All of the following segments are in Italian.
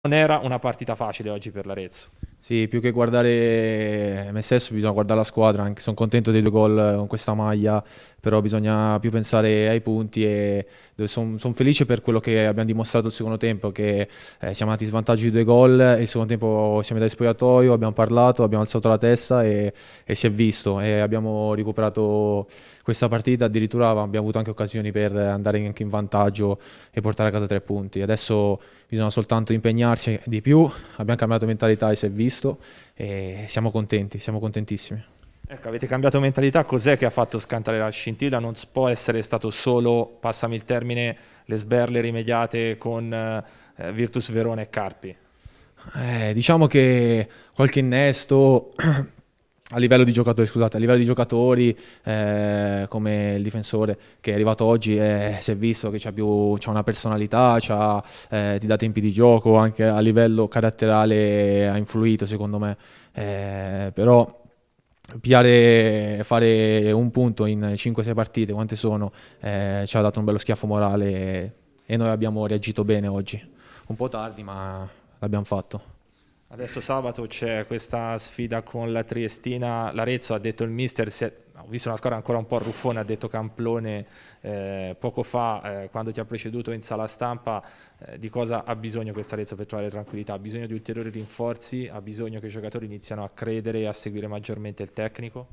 Non era una partita facile oggi per l'Arezzo. Sì, più che guardare me stesso bisogna guardare la squadra, sono contento dei due gol con questa maglia, però bisogna più pensare ai punti e sono son felice per quello che abbiamo dimostrato il secondo tempo, che eh, siamo andati in svantaggio di due gol e il secondo tempo siamo andati spogliatoio, abbiamo parlato, abbiamo alzato la testa e, e si è visto e abbiamo recuperato questa partita addirittura abbiamo avuto anche occasioni per andare anche in vantaggio e portare a casa tre punti. Adesso bisogna soltanto impegnarsi di più, abbiamo cambiato mentalità e si è visto e siamo contenti, siamo contentissimi. Ecco, avete cambiato mentalità, cos'è che ha fatto scantare la scintilla? Non può essere stato solo, passami il termine, le sberle rimediate con eh, Virtus Verona e Carpi. Eh, diciamo che qualche innesto a livello di giocatori, scusate, a livello di giocatori eh, come il difensore che è arrivato oggi eh, si è visto che c'ha, una personalità, eh, ti dà tempi di gioco, anche a livello caratterale ha influito secondo me, eh, però piare, fare un punto in 5-6 partite, quante sono, eh, ci ha dato un bello schiaffo morale e noi abbiamo reagito bene oggi, un po' tardi ma l'abbiamo fatto. Adesso sabato c'è questa sfida con la Triestina, l'Arezzo ha detto il mister, è, ho visto una squadra ancora un po' ruffone, ha detto Camplone eh, poco fa eh, quando ti ha preceduto in sala stampa eh, di cosa ha bisogno questa Arezzo per trovare tranquillità, ha bisogno di ulteriori rinforzi, ha bisogno che i giocatori iniziano a credere e a seguire maggiormente il tecnico?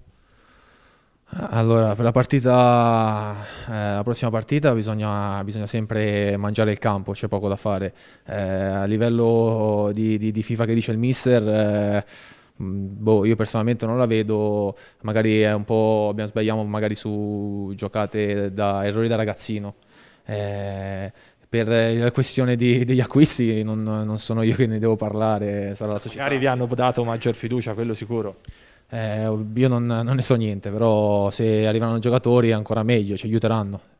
Allora, per la partita, eh, la prossima partita bisogna, bisogna, sempre mangiare il campo, c'è poco da fare. Eh, a livello di, di, di, FIFA che dice il mister, eh, mm, boh, io personalmente non la vedo, magari è un po', abbiamo sbagliato magari su giocate da errori da ragazzino. Eh, per la questione di, degli acquisti non, non sono io che ne devo parlare, sarà la società. Magari vi hanno dato maggior fiducia, quello sicuro. Eh, io non, non, ne so niente, però se arriveranno giocatori ancora meglio, ci aiuteranno.